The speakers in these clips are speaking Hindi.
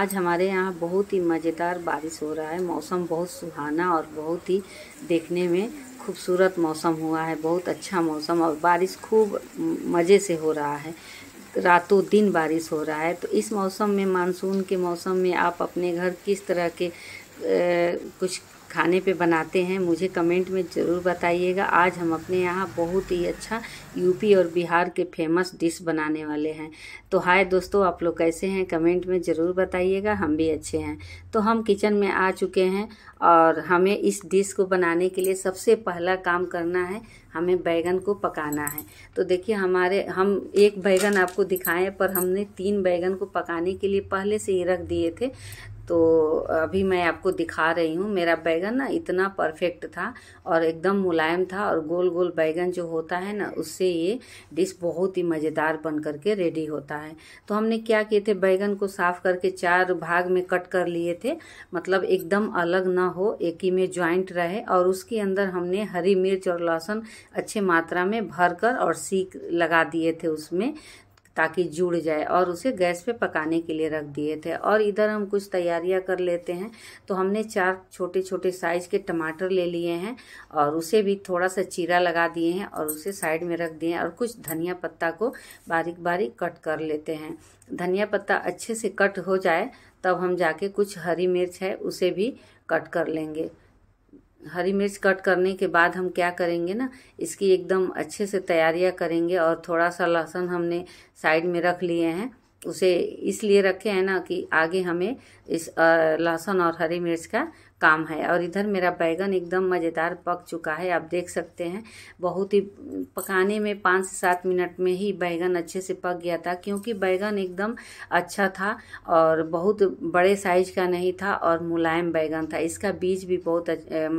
आज हमारे यहाँ बहुत ही मज़ेदार बारिश हो रहा है मौसम बहुत सुहाना और बहुत ही देखने में खूबसूरत मौसम हुआ है बहुत अच्छा मौसम और बारिश खूब मज़े से हो रहा है रातों दिन बारिश हो रहा है तो इस मौसम में मानसून के मौसम में आप अपने घर किस तरह के ए, कुछ खाने पे बनाते हैं मुझे कमेंट में ज़रूर बताइएगा आज हम अपने यहाँ बहुत ही अच्छा यूपी और बिहार के फेमस डिश बनाने वाले हैं तो हाय दोस्तों आप लोग कैसे हैं कमेंट में ज़रूर बताइएगा हम भी अच्छे हैं तो हम किचन में आ चुके हैं और हमें इस डिश को बनाने के लिए सबसे पहला काम करना है हमें बैगन को पकाना है तो देखिए हमारे हम एक बैगन आपको दिखाएं पर हमने तीन बैगन को पकाने के लिए पहले से ही रख दिए थे तो अभी मैं आपको दिखा रही हूँ मेरा बैगन ना इतना परफेक्ट था और एकदम मुलायम था और गोल गोल बैगन जो होता है ना उससे ये डिश बहुत ही मज़ेदार बन करके रेडी होता है तो हमने क्या किए थे बैगन को साफ़ करके चार भाग में कट कर लिए थे मतलब एकदम अलग ना हो एक ही में ज्वाइंट रहे और उसके अंदर हमने हरी मिर्च और लहसुन अच्छे मात्रा में भर कर और सीख लगा दिए थे उसमें ताकि जुड़ जाए और उसे गैस पे पकाने के लिए रख दिए थे और इधर हम कुछ तैयारियां कर लेते हैं तो हमने चार छोटे छोटे साइज के टमाटर ले लिए हैं और उसे भी थोड़ा सा चीरा लगा दिए हैं और उसे साइड में रख दिए हैं और कुछ धनिया पत्ता को बारीक बारीक कट कर लेते हैं धनिया पत्ता अच्छे से कट हो जाए तब हम जाके कुछ हरी मिर्च है उसे भी कट कर लेंगे हरी मिर्च कट करने के बाद हम क्या करेंगे ना इसकी एकदम अच्छे से तैयारियां करेंगे और थोड़ा सा लहसुन हमने साइड में रख लिए हैं उसे इसलिए रखे हैं ना कि आगे हमें इस लहसुन और हरी मिर्च का काम है और इधर मेरा बैगन एकदम मज़ेदार पक चुका है आप देख सकते हैं बहुत ही पकाने में पाँच से सात मिनट में ही बैगन अच्छे से पक गया था क्योंकि बैगन एकदम अच्छा था और बहुत बड़े साइज का नहीं था और मुलायम बैगन था इसका बीज भी बहुत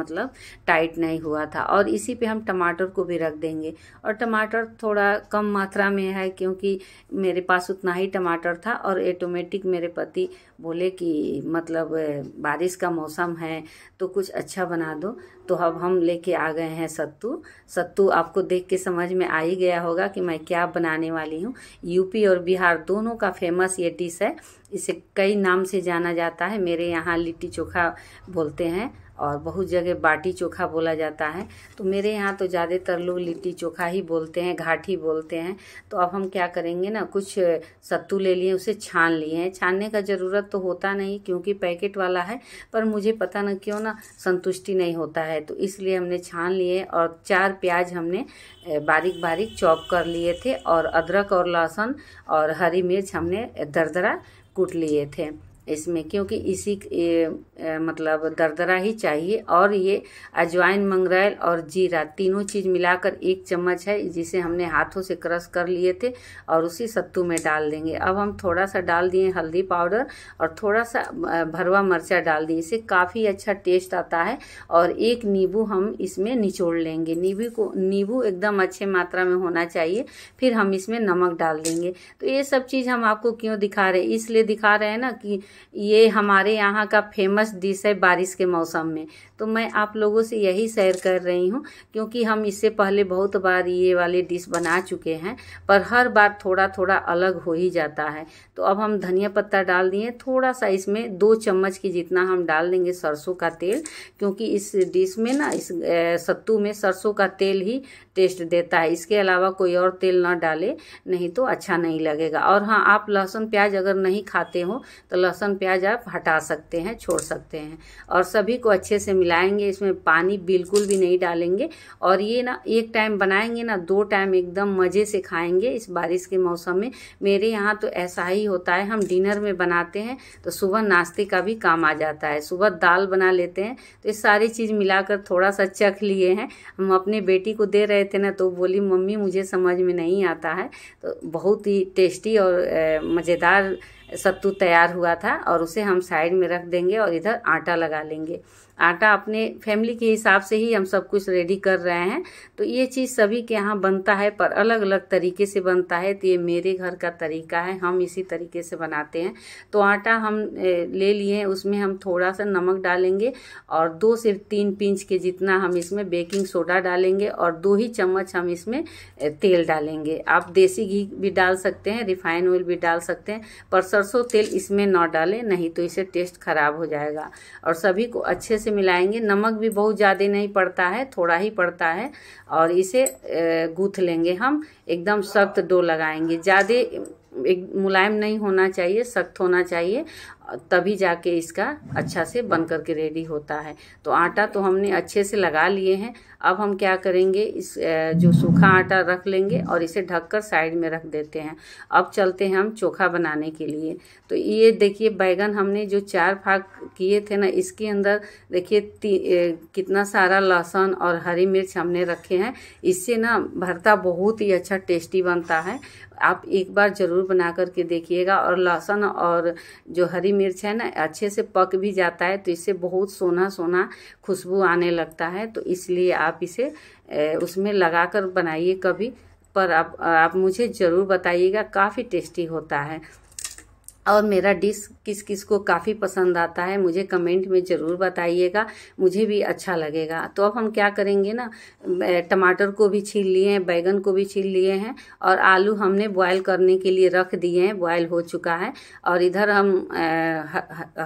मतलब टाइट नहीं हुआ था और इसी पे हम टमाटर को भी रख देंगे और टमाटर थोड़ा कम मात्रा में है क्योंकि मेरे पास उतना ही टमाटर था और एटोमेटिक मेरे पति बोले कि मतलब बारिश का मौसम है है तो कुछ अच्छा बना दो तो अब हम लेके आ गए हैं सत्तू सत्तू आपको देख के समझ में आ ही गया होगा कि मैं क्या बनाने वाली हूँ यूपी और बिहार दोनों का फेमस ये डिश है इसे कई नाम से जाना जाता है मेरे यहाँ लिट्टी चोखा बोलते हैं और बहुत जगह बाटी चोखा बोला जाता है तो मेरे यहाँ तो ज़्यादातर लोग लिट्टी चोखा ही बोलते हैं घाटी बोलते हैं तो अब हम क्या करेंगे ना कुछ सत्तू ले लिए उसे छान लिए हैं छानने का ज़रूरत तो होता नहीं क्योंकि पैकेट वाला है पर मुझे पता न क्यों ना संतुष्टि नहीं होता है तो इसलिए हमने छान लिए और चार प्याज हमने बारीक बारीक चॉप कर लिए थे और अदरक और लहसुन और हरी मिर्च हमने दरदरा कूट लिए थे इसमें क्योंकि इसी ए, ए, मतलब दरदरा ही चाहिए और ये अजवाइन मंगरेल और जीरा तीनों चीज़ मिलाकर एक चम्मच है जिसे हमने हाथों से क्रश कर लिए थे और उसी सत्तू में डाल देंगे अब हम थोड़ा सा डाल दिए हल्दी पाउडर और थोड़ा सा भरवा मर्चा डाल दिए इसे काफ़ी अच्छा टेस्ट आता है और एक नींबू हम इसमें निचोड़ लेंगे नींबू को नींबू एकदम अच्छे मात्रा में होना चाहिए फिर हम इसमें नमक डाल देंगे तो ये सब चीज़ हम आपको क्यों दिखा रहे हैं इसलिए दिखा रहे हैं ना कि ये हमारे यहाँ का फेमस डिश है बारिश के मौसम में तो मैं आप लोगों से यही शेयर कर रही हूँ क्योंकि हम इससे पहले बहुत बार ये वाले डिश बना चुके हैं पर हर बार थोड़ा थोड़ा अलग हो ही जाता है तो अब हम धनिया पत्ता डाल दिए थोड़ा सा इसमें दो चम्मच की जितना हम डाल देंगे सरसों का तेल क्योंकि इस डिश में ना इस सत्तू में सरसों का तेल ही टेस्ट देता है इसके अलावा कोई और तेल ना डाले नहीं तो अच्छा नहीं लगेगा और हाँ आप लहसुन प्याज अगर नहीं खाते हो तो लहसुन लहसुन प्याज आप हटा सकते हैं छोड़ सकते हैं और सभी को अच्छे से मिलाएंगे इसमें पानी बिल्कुल भी नहीं डालेंगे और ये ना एक टाइम बनाएंगे ना दो टाइम एकदम मज़े से खाएंगे इस बारिश के मौसम में मेरे यहाँ तो ऐसा ही होता है हम डिनर में बनाते हैं तो सुबह नाश्ते का भी काम आ जाता है सुबह दाल बना लेते हैं तो ये सारी चीज़ मिलाकर थोड़ा सा चख लिए हैं हम अपने बेटी को दे रहे थे ना तो बोली मम्मी मुझे समझ में नहीं आता है तो बहुत ही टेस्टी और मज़ेदार सत्तू तैयार हुआ था और उसे हम साइड में रख देंगे और इधर आटा लगा लेंगे आटा अपने फैमिली के हिसाब से ही हम सब कुछ रेडी कर रहे हैं तो ये चीज़ सभी के यहाँ बनता है पर अलग अलग तरीके से बनता है तो ये मेरे घर का तरीका है हम इसी तरीके से बनाते हैं तो आटा हम ले लिए हैं उसमें हम थोड़ा सा नमक डालेंगे और दो से तीन पिंच के जितना हम इसमें बेकिंग सोडा डालेंगे और दो ही चम्मच हम इसमें तेल डालेंगे आप देसी घी भी डाल सकते हैं रिफाइन ऑयल भी डाल सकते हैं पर सरसों तेल इसमें ना डालें नहीं तो इसे टेस्ट खराब हो जाएगा और सभी को अच्छे से मिलाएंगे नमक भी बहुत ज़्यादा नहीं पड़ता है थोड़ा ही पड़ता है और इसे गूँथ लेंगे हम एकदम सख्त डो लगाएंगे ज़्यादा मुलायम नहीं होना चाहिए सख्त होना चाहिए तभी जाके इसका अच्छा से बन करके रेडी होता है तो आटा तो हमने अच्छे से लगा लिए हैं अब हम क्या करेंगे इस जो सूखा आटा रख लेंगे और इसे ढककर साइड में रख देते हैं अब चलते हैं हम चोखा बनाने के लिए तो ये देखिए बैगन हमने जो चार फाग किए थे ना इसके अंदर देखिए कितना सारा लहसुन और हरी मिर्च हमने रखे हैं इससे ना भरता बहुत ही अच्छा टेस्टी बनता है आप एक बार ज़रूर बना करके देखिएगा और लहसुन और जो हरी मिर्च है ना अच्छे से पक भी जाता है तो इससे बहुत सोना सोना खुशबू आने लगता है तो इसलिए आप इसे उसमें लगा कर बनाइए कभी पर आप आप मुझे ज़रूर बताइएगा काफ़ी टेस्टी होता है और मेरा डिश किस किस को काफ़ी पसंद आता है मुझे कमेंट में ज़रूर बताइएगा मुझे भी अच्छा लगेगा तो अब हम क्या करेंगे ना टमाटर को भी छील लिए हैं बैगन को भी छील लिए हैं और आलू हमने बॉयल करने के लिए रख दिए हैं बॉयल हो चुका है और इधर हम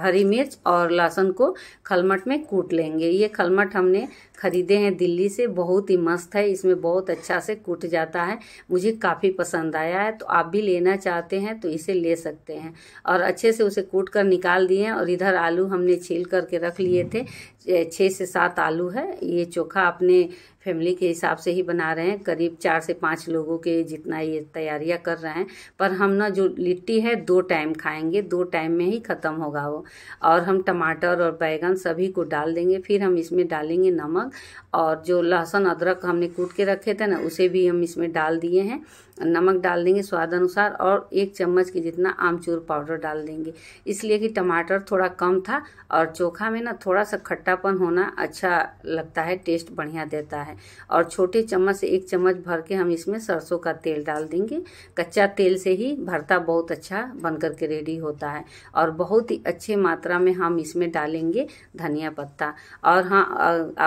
हरी मिर्च और लहसुन को खलमट में कूट लेंगे ये खलमट हमने ख़रीदे हैं दिल्ली से बहुत ही मस्त है इसमें बहुत अच्छा से कूट जाता है मुझे काफ़ी पसंद आया है तो आप भी लेना चाहते हैं तो इसे ले सकते हैं और अच्छे से उसे कूट कर निकाल दिए और इधर आलू हमने छील करके रख लिए थे छः से सात आलू है ये चोखा अपने फैमिली के हिसाब से ही बना रहे हैं करीब चार से पाँच लोगों के जितना ये तैयारियां कर रहे हैं पर हम ना जो लिट्टी है दो टाइम खाएंगे दो टाइम में ही ख़त्म होगा वो और हम टमाटर और बैंगन सभी को डाल देंगे फिर हम इसमें डालेंगे नमक और जो लहसुन अदरक हमने कूट के रखे थे ना उसे भी हम इसमें डाल दिए हैं नमक डाल देंगे स्वाद अनुसार और एक चम्मच के जितना आमचूर पाउडर डाल देंगे इसलिए कि टमाटर थोड़ा कम था और चोखा में ना थोड़ा सा खट्टापन होना अच्छा लगता है टेस्ट बढ़िया देता है और छोटे चम्मच से एक चम्मच भर के हम इसमें सरसों का तेल डाल देंगे कच्चा तेल से ही भरता बहुत अच्छा बन करके रेडी होता है और बहुत ही अच्छे मात्रा में हम इसमें डालेंगे धनिया पत्ता और हाँ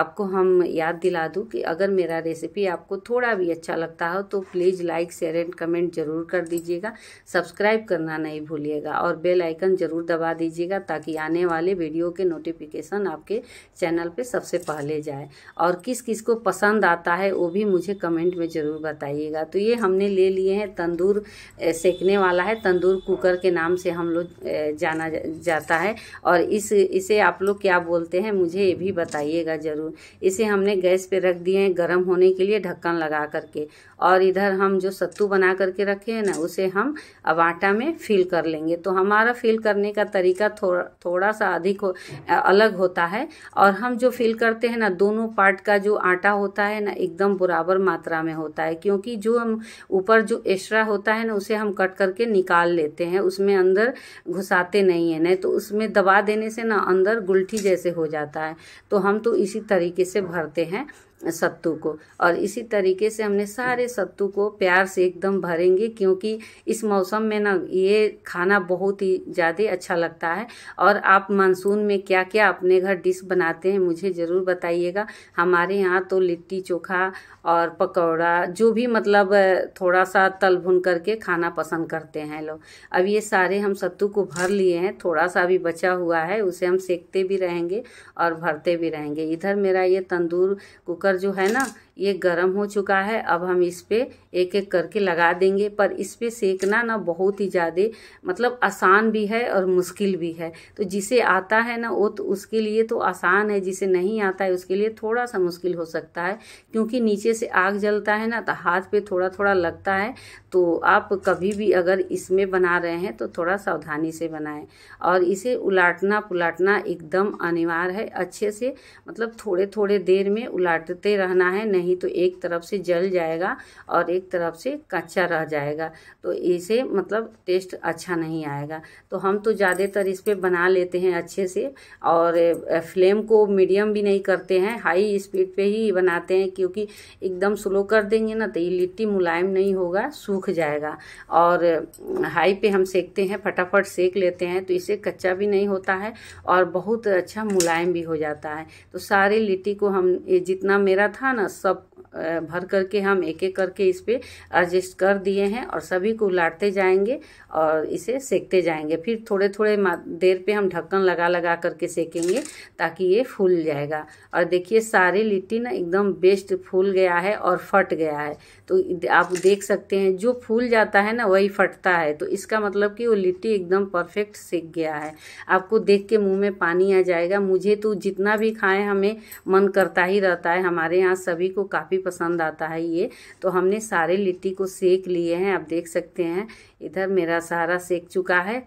आपको हम याद दिला दूँ कि अगर मेरा रेसिपी आपको थोड़ा भी अच्छा लगता हो तो please like share and comment जरूर कर दीजिएगा सब्सक्राइब करना नहीं भूलिएगा और बेल आइकन जरूर दबा दीजिएगा ताकि आने वाले वीडियो के नोटिफिकेशन आपके चैनल पर सबसे पहले जाए और किस किस को पसंद आता है वो भी मुझे कमेंट में ज़रूर बताइएगा तो ये हमने ले लिए हैं तंदूर सेकने वाला है तंदूर कुकर के नाम से हम लोग जाना जाता है और इस इसे आप लोग क्या बोलते हैं मुझे ये भी बताइएगा ज़रूर इसे हमने गैस पे रख दिए हैं गर्म होने के लिए ढक्कन लगा करके और इधर हम जो सत सत्तू बना करके रखे हैं ना उसे हम अब आटा में फिल कर लेंगे तो हमारा फिल करने का तरीका थोड़ा थोड़ा सा अधिक हो, अलग होता है और हम जो फिल करते हैं ना दोनों पार्ट का जो आटा होता है ना एकदम बराबर मात्रा में होता है क्योंकि जो हम ऊपर जो एक्स्ट्रा होता है ना उसे हम कट करके निकाल लेते हैं उसमें अंदर घुसाते नहीं है नहीं तो उसमें दबा देने से ना अंदर गुल्ठी जैसे हो जाता है तो हम तो इसी तरीके से भरते हैं सत्तू को और इसी तरीके से हमने सारे सत्तू को प्यार से एकदम भरेंगे क्योंकि इस मौसम में ना ये खाना बहुत ही ज़्यादा अच्छा लगता है और आप मानसून में क्या क्या अपने घर डिश बनाते हैं मुझे ज़रूर बताइएगा हमारे यहाँ तो लिट्टी चोखा और पकौड़ा जो भी मतलब थोड़ा सा तल भुन करके खाना पसंद करते हैं लोग अब ये सारे हम सत्तू को भर लिए हैं थोड़ा सा भी बचा हुआ है उसे हम सेकते भी रहेंगे और भरते भी रहेंगे इधर मेरा ये तंदूर कुकर कुकर जो है ना ये गर्म हो चुका है अब हम इस पर एक एक करके लगा देंगे पर इस पर सेकना ना बहुत ही ज़्यादा मतलब आसान भी है और मुश्किल भी है तो जिसे आता है ना वो तो उसके लिए तो आसान है जिसे नहीं आता है उसके लिए थोड़ा सा मुश्किल हो सकता है क्योंकि नीचे से आग जलता है ना तो हाथ पे थोड़ा थोड़ा लगता है तो आप कभी भी अगर इसमें बना रहे हैं तो थोड़ा सावधानी से बनाएं और इसे उलाटना पुलाटना एकदम अनिवार्य है अच्छे से मतलब थोड़े थोड़े देर में उलाट ढकते रहना है नहीं तो एक तरफ से जल जाएगा और एक तरफ से कच्चा रह जाएगा तो इसे मतलब टेस्ट अच्छा नहीं आएगा तो हम तो ज़्यादातर इस पर बना लेते हैं अच्छे से और फ्लेम को मीडियम भी नहीं करते हैं हाई स्पीड पे ही बनाते हैं क्योंकि एकदम स्लो कर देंगे ना तो ये लिट्टी मुलायम नहीं होगा सूख जाएगा और हाई पे हम सेकते हैं फटाफट सेक लेते हैं तो इसे कच्चा भी नहीं होता है और बहुत अच्छा मुलायम भी हो जाता है तो सारे लिट्टी को हम जितना मेरा था ना सब भर करके हम एक एक करके इस पर एडजस्ट कर दिए हैं और सभी को उलाटते जाएंगे और इसे सेकते जाएंगे फिर थोड़े थोड़े देर पे हम ढक्कन लगा लगा करके सेकेंगे ताकि ये फूल जाएगा और देखिए सारी लिट्टी ना एकदम बेस्ट फूल गया है और फट गया है तो आप देख सकते हैं जो फूल जाता है ना वही फटता है तो इसका मतलब कि वो लिट्टी एकदम परफेक्ट सेक गया है आपको देख के मुँह में पानी आ जाएगा मुझे तो जितना भी खाएं हमें मन करता ही रहता है हमारे यहाँ सभी को काफ़ी पसंद आता है ये तो हमने सारे लिट्टी को सेक लिए हैं आप देख सकते हैं इधर मेरा सारा सेक चुका है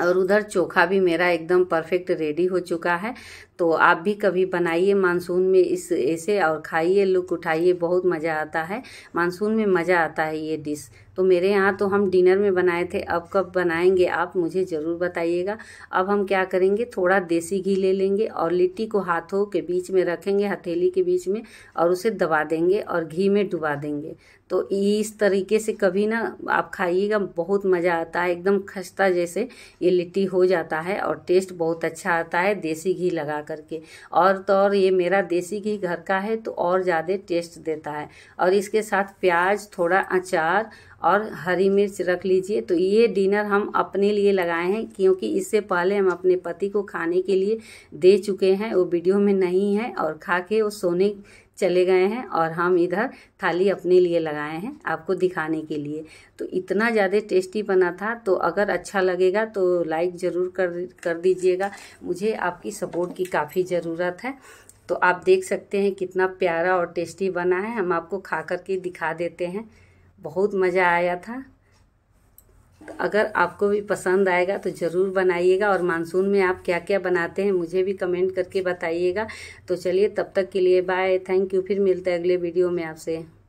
और उधर चोखा भी मेरा एकदम परफेक्ट रेडी हो चुका है तो आप भी कभी बनाइए मानसून में इस ऐसे और खाइए लुक उठाइए बहुत मज़ा आता है मानसून में मज़ा आता है ये डिश तो मेरे यहाँ तो हम डिनर में बनाए थे अब कब बनाएंगे आप मुझे ज़रूर बताइएगा अब हम क्या करेंगे थोड़ा देसी घी ले लेंगे और लिट्टी को हाथों के बीच में रखेंगे हथेली के बीच में और उसे दबा देंगे और घी में डुबा देंगे तो इस तरीके से कभी ना आप खाइएगा बहुत मज़ा आता है एकदम खस्ता जैसे ये लिट्टी हो जाता है और टेस्ट बहुत अच्छा आता है देसी घी लगा करके और तो और ये मेरा देसी घी घर का है तो और ज़्यादा टेस्ट देता है और इसके साथ प्याज थोड़ा अचार और हरी मिर्च रख लीजिए तो ये डिनर हम अपने लिए लगाए हैं क्योंकि इससे पहले हम अपने पति को खाने के लिए दे चुके हैं वो वीडियो में नहीं है और खा के वो सोने चले गए हैं और हम इधर थाली अपने लिए लगाए हैं आपको दिखाने के लिए तो इतना ज़्यादा टेस्टी बना था तो अगर अच्छा लगेगा तो लाइक ज़रूर कर कर दीजिएगा मुझे आपकी सपोर्ट की काफ़ी ज़रूरत है तो आप देख सकते हैं कितना प्यारा और टेस्टी बना है हम आपको खा करके दिखा देते हैं बहुत मज़ा आया था तो अगर आपको भी पसंद आएगा तो ज़रूर बनाइएगा और मानसून में आप क्या क्या बनाते हैं मुझे भी कमेंट करके बताइएगा तो चलिए तब तक के लिए बाय थैंक यू फिर मिलते हैं अगले वीडियो में आपसे